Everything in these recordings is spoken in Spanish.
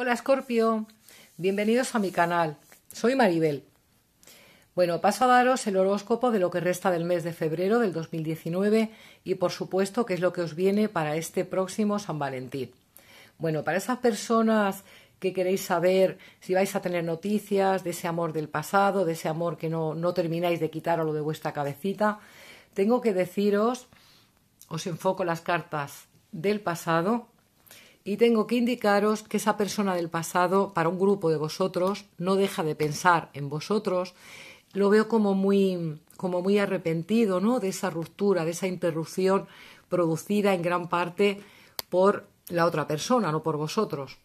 Hola Scorpio, bienvenidos a mi canal. Soy Maribel. Bueno, paso a daros el horóscopo de lo que resta del mes de febrero del 2019 y por supuesto qué es lo que os viene para este próximo San Valentín. Bueno, para esas personas que queréis saber si vais a tener noticias de ese amor del pasado, de ese amor que no, no termináis de quitar o lo de vuestra cabecita, tengo que deciros, os enfoco las cartas del pasado y tengo que indicaros que esa persona del pasado, para un grupo de vosotros, no deja de pensar en vosotros. Lo veo como muy, como muy arrepentido, ¿no? De esa ruptura, de esa interrupción producida en gran parte por la otra persona, no por vosotros.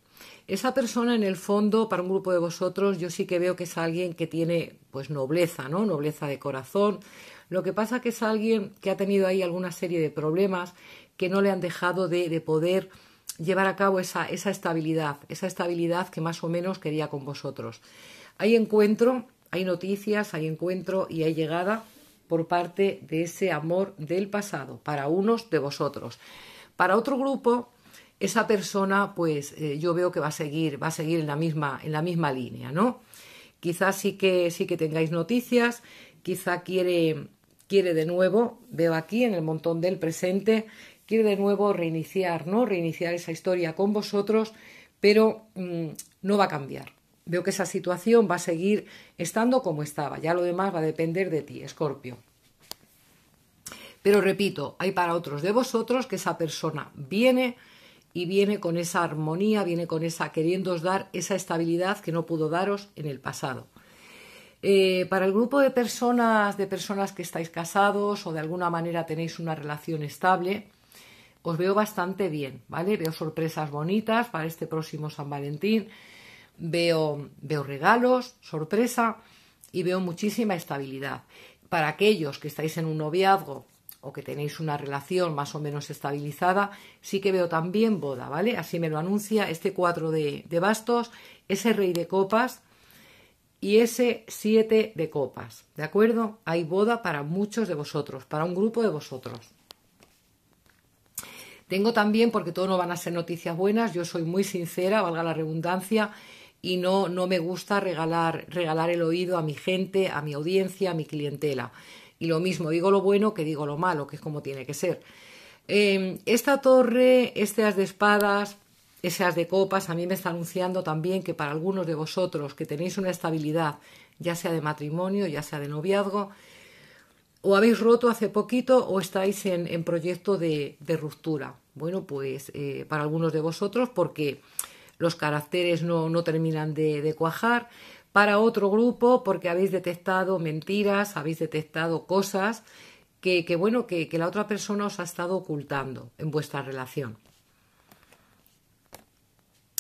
Esa persona, en el fondo, para un grupo de vosotros, yo sí que veo que es alguien que tiene, pues, nobleza, ¿no? Nobleza de corazón. Lo que pasa que es alguien que ha tenido ahí alguna serie de problemas que no le han dejado de poder llevar a cabo esa, esa estabilidad, esa estabilidad que más o menos quería con vosotros. Hay encuentro, hay noticias, hay encuentro y hay llegada por parte de ese amor del pasado, para unos de vosotros. Para otro grupo, esa persona, pues eh, yo veo que va a seguir, va a seguir en la misma, en la misma línea, ¿no? Quizás sí que sí que tengáis noticias, quizá quiere, quiere de nuevo, veo aquí en el montón del presente, quiero de nuevo reiniciar, ¿no? Reiniciar esa historia con vosotros, pero mm, no va a cambiar. Veo que esa situación va a seguir estando como estaba, ya lo demás va a depender de ti, Escorpio. Pero repito, hay para otros de vosotros que esa persona viene y viene con esa armonía, viene con esa os dar esa estabilidad que no pudo daros en el pasado. Eh, para el grupo de personas, de personas que estáis casados o de alguna manera tenéis una relación estable, os veo bastante bien, ¿vale? Veo sorpresas bonitas para este próximo San Valentín, veo, regalos, sorpresa y veo muchísima estabilidad. Para aquellos que estáis en un noviazgo o que tenéis una relación más o menos estabilizada, sí que veo también boda, ¿vale? Así me lo anuncia este 4 de, de bastos, ese rey de copas y ese 7 de copas, ¿de acuerdo? Hay boda para muchos de vosotros, para un grupo de vosotros. Tengo también, porque todo no van a ser noticias buenas, yo soy muy sincera, valga la redundancia, y no, no me gusta regalar, regalar el oído a mi gente, a mi audiencia, a mi clientela. Y lo mismo, digo lo bueno que digo lo malo, que es como tiene que ser. Em, esta torre, este as de espadas, ese as de copas, a mí me está anunciando también que para algunos de vosotros que tenéis una estabilidad, ya sea de matrimonio, ya sea de noviazgo, o habéis roto hace poquito o estáis en, proyecto de, ruptura. Bueno, pues eh, para algunos de vosotros porque los caracteres no, no terminan de, cuajar, para otro grupo porque habéis detectado mentiras, habéis detectado cosas que, bueno, que la otra persona os ha estado ocultando en vuestra relación.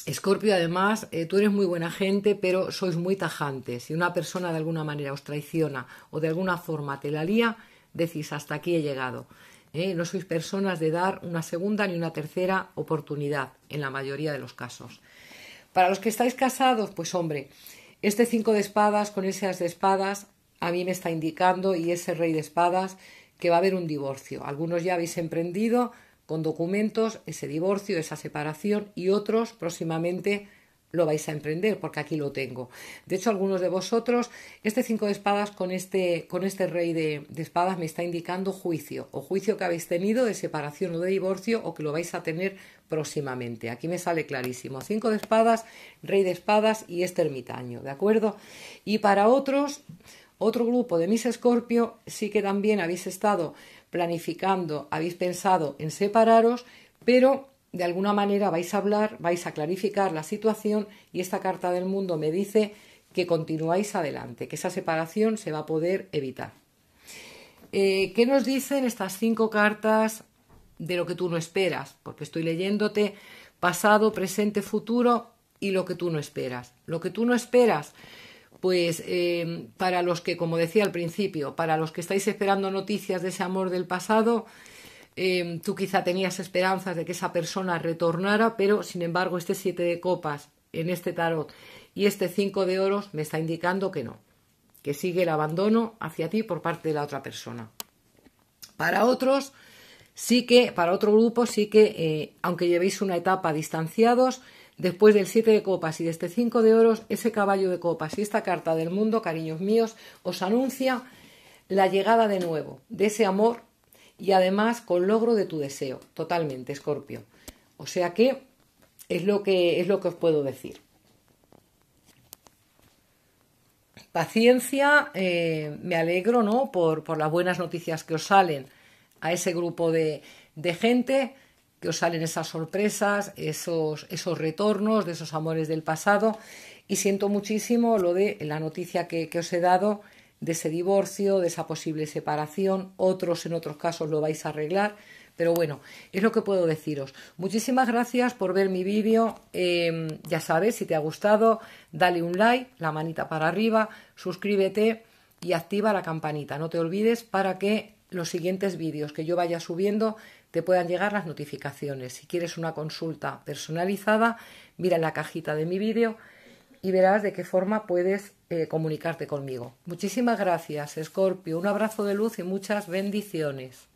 Escorpio, además, eh, tú eres muy buena gente, pero sois muy tajantes. Si una persona de alguna manera os traiciona o de alguna forma te la lía, decís hasta aquí he llegado. ¿eh? No sois personas de dar una segunda ni una tercera oportunidad en la mayoría de los casos. Para los que estáis casados, pues hombre, este cinco de espadas con esas de espadas a mí me está indicando y ese rey de espadas que va a haber un divorcio. Algunos ya habéis emprendido con documentos ese divorcio, esa separación y otros próximamente lo vais a emprender porque aquí lo tengo. De hecho, algunos de vosotros, este cinco de espadas con este, este rey de, espadas me está indicando juicio o juicio que habéis tenido de separación o de divorcio o que lo vais a tener próximamente. Aquí me sale clarísimo. cinco de espadas, rey de espadas y este ermitaño, ¿de acuerdo? Y para otros, otro grupo de mis escorpio, sí que también habéis estado planificando, habéis pensado en separaros, pero de alguna manera vais a hablar, vais a clarificar la situación y esta carta del mundo me dice que continuáis adelante, que esa separación se va a poder evitar. Eh, ¿Qué nos dicen estas cinco cartas de lo que tú no esperas? Porque estoy leyéndote pasado, presente, futuro y lo que tú no esperas. Lo que tú no esperas pues eh, para los que, como decía al principio, para los que estáis esperando noticias de ese amor del pasado, eh, tú quizá tenías esperanzas de que esa persona retornara, pero sin embargo este siete de copas en este tarot y este cinco de oros me está indicando que no, que sigue el abandono hacia ti por parte de la otra persona. Para otros, sí que, para otro grupo, sí que, eh, aunque llevéis una etapa distanciados, Después del 7 de copas y de este 5 de oros, ese caballo de copas y esta carta del mundo, cariños míos, os anuncia la llegada de nuevo de ese amor y además con logro de tu deseo, totalmente, Escorpio. O sea que es lo que es lo que os puedo decir. Paciencia, eh, me alegro, ¿no? Por, las buenas noticias que os salen a ese grupo de gente que os salen esas sorpresas, esos, esos retornos de esos amores del pasado. Y siento muchísimo lo de la noticia que, os he dado de ese divorcio, de esa posible separación. Otros, en otros casos, lo vais a arreglar. Pero bueno, es lo que puedo deciros. Muchísimas gracias por ver mi vídeo. Em, ya sabes, si te ha gustado, dale un like, la manita para arriba, suscríbete y activa la campanita. No te olvides para que los siguientes vídeos que yo vaya subiendo te puedan llegar las notificaciones. Si quieres una consulta personalizada, mira en la cajita de mi vídeo y verás de qué forma puedes eh, comunicarte conmigo. Muchísimas gracias, Scorpio. Un abrazo de luz y muchas bendiciones.